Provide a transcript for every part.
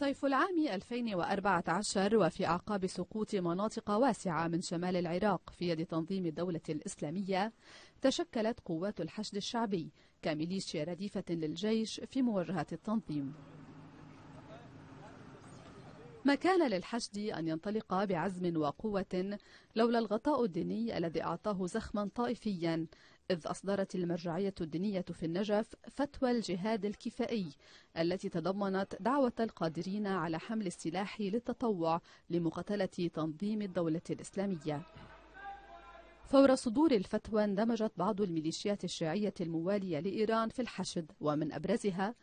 صيف العام 2014 وفي أعقاب سقوط مناطق واسعة من شمال العراق في يد تنظيم الدولة الإسلامية تشكلت قوات الحشد الشعبي كميليشيا رديفة للجيش في مواجهة التنظيم ما كان للحشد أن ينطلق بعزم وقوة لولا الغطاء الديني الذي أعطاه زخما طائفيا إذ أصدرت المرجعية الدينية في النجف فتوى الجهاد الكفائي التي تضمنت دعوة القادرين على حمل السلاح للتطوع لمقاتلة تنظيم الدولة الإسلامية فور صدور الفتوى اندمجت بعض الميليشيات الشيعية الموالية لإيران في الحشد ومن أبرزها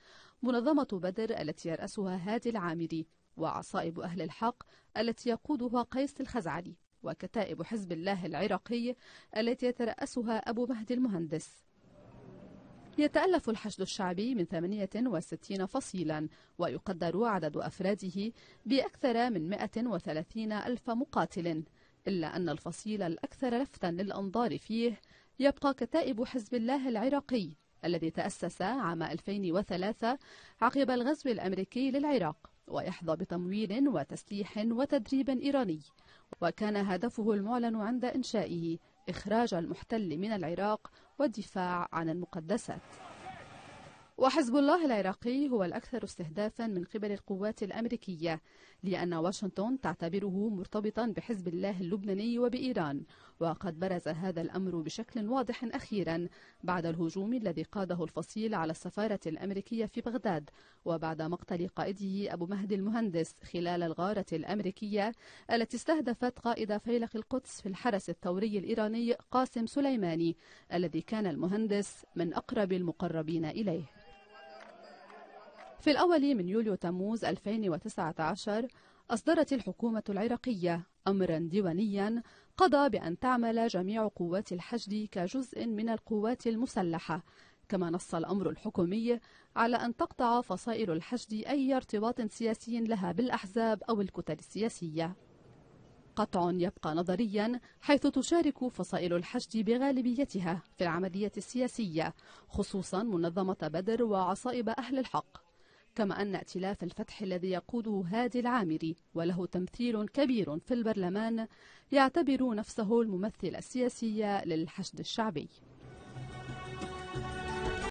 منظمة بدر التي يرأسها هادي العامري وعصائب أهل الحق التي يقودها قيس الخزعلي وكتائب حزب الله العراقي التي يترأسها أبو مهدي المهندس يتألف الحشد الشعبي من 68 فصيلا ويقدر عدد أفراده بأكثر من 130 ألف مقاتل إلا أن الفصيل الأكثر لفتا للأنظار فيه يبقى كتائب حزب الله العراقي الذي تأسس عام 2003 عقب الغزو الأمريكي للعراق ويحظى بتمويل وتسليح وتدريب إيراني وكان هدفه المعلن عند إنشائه إخراج المحتل من العراق والدفاع عن المقدسات وحزب الله العراقي هو الأكثر استهدافا من قبل القوات الأمريكية لأن واشنطن تعتبره مرتبطا بحزب الله اللبناني وبإيران وقد برز هذا الأمر بشكل واضح أخيرا بعد الهجوم الذي قاده الفصيل على السفارة الأمريكية في بغداد وبعد مقتل قائده أبو مهدي المهندس خلال الغارة الأمريكية التي استهدفت قائد فيلق القدس في الحرس الثوري الإيراني قاسم سليماني الذي كان المهندس من أقرب المقربين إليه في الأول من يوليو تموز 2019 أصدرت الحكومة العراقية أمرا ديوانيا قضى بأن تعمل جميع قوات الحشد كجزء من القوات المسلحة كما نص الأمر الحكومي على أن تقطع فصائل الحشد أي ارتباط سياسي لها بالأحزاب أو الكتل السياسية قطع يبقى نظريا حيث تشارك فصائل الحشد بغالبيتها في العملية السياسية خصوصا منظمة بدر وعصائب أهل الحق كما أن ائتلاف الفتح الذي يقوده هادي العامري وله تمثيل كبير في البرلمان يعتبر نفسه الممثل السياسي للحشد الشعبي